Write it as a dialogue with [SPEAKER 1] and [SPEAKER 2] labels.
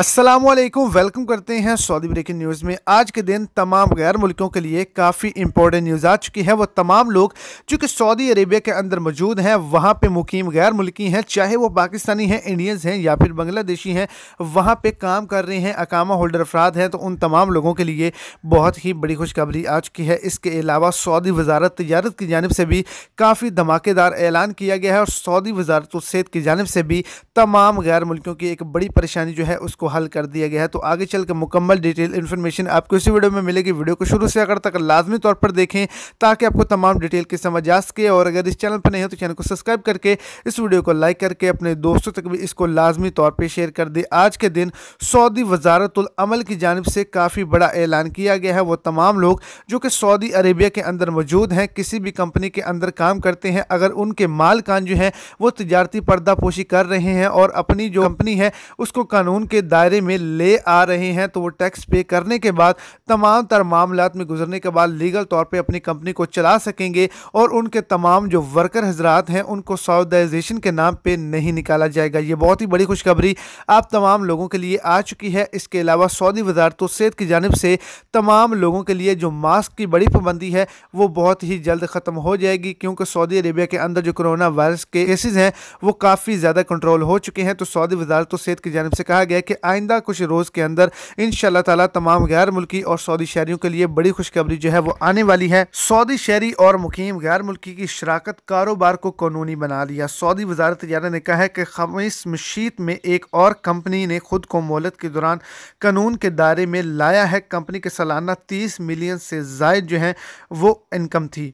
[SPEAKER 1] Aslam welcome करते हैं Saudi breaking news में आज के दिन तमाम गैर मुल्कों के लिए काफ़ी इंपॉर्टेंट न्यूज़ आ चुकी है वो तमाम लोग जो कि सऊदी अरेबिया के अंदर मौजूद हैं वहाँ पे मुकीम गैर मुल्की हैं चाहे वो पाकिस्तानी हैं इंडियंस हैं या फिर बांग्लादेशी हैं वहाँ पे काम कर रहे हैं अकामा होल्डर अफराद हैं तो उन तमाम लोगों के लिए बहुत ही बड़ी खुशखबरी आ चुकी है इसके अलावा सऊदी वजारत तजारत की जानब से भी काफ़ी धमाकेदार ऐलान किया गया है और सऊदी वजारत सेहत की जानब से भी तमाम गैर मुल्कों की एक बड़ी परेशानी जो है उसको हल कर दिया गया है तो आगे चल के मुकम्मल डिटेल इन्फॉर्मेशन आपको इसी वीडियो में मिलेगी वीडियो को शुरू से अगर तक लाजमी तौर पर देखें ताकि आपको तमाम डिटेल की समझ आ सके और अगर इस चैनल पर नहीं हो तो चैनल को सब्सक्राइब करके इस वीडियो को लाइक करके अपने दोस्तों तक भी इसको लाजमी तौर पर शेयर कर दें आज के दिन सऊदी वजारतलमल की जानब से काफ़ी बड़ा ऐलान किया गया है वो तमाम लोग जो कि सऊदी अरेबिया के अंदर मौजूद हैं किसी भी कंपनी के अंदर काम करते हैं अगर उनके मालकान जो हैं वो तजारती पर्दापोशी कर रहे हैं और अपनी जो कंपनी है उसको कानून के दायरे में ले आ रहे हैं तो वो टैक्स पे करने के बाद तमाम तर मामला में गुजरने के बाद लीगल तौर पर अपनी कंपनी को चला सकेंगे और उनके तमाम जो वर्कर हजरात हैं उनको सऊदाइजेशन के नाम पर नहीं निकाला जाएगा ये बहुत ही बड़ी खुशखबरी आप तमाम लोगों के लिए आ चुकी है इसके अलावा सऊदी वजारत तो सेहत की जानब से तमाम लोगों के लिए जो मास्क की बड़ी पाबंदी है वो बहुत ही जल्द ख़त्म हो जाएगी क्योंकि सऊदी अरेबिया के अंदर जो कोरोना वायरस के केसेज हैं वो काफ़ी ज़्यादा कंट्रोल हो चुके हैं तो सऊदी वजारत तो सेहत की जानब से कहा गया कि आइंदा कुछ रोज़ के अंदर इन ताला तमाम गैर मुल्की और सऊदी शहरीों के लिए बड़ी खुशखबरी जो है वो आने वाली है सऊदी शहरी और मुकीम गैर मुल्की की शराकत कारोबार को कानूनी बना लिया सऊदी वजारत तजारा ने कहा है कि खमीस मशीत में एक और कंपनी ने खुद को मोहलत के दौरान कानून के दायरे में लाया है कंपनी के सालाना तीस मिलियन से जायद जो हैं वो इनकम थी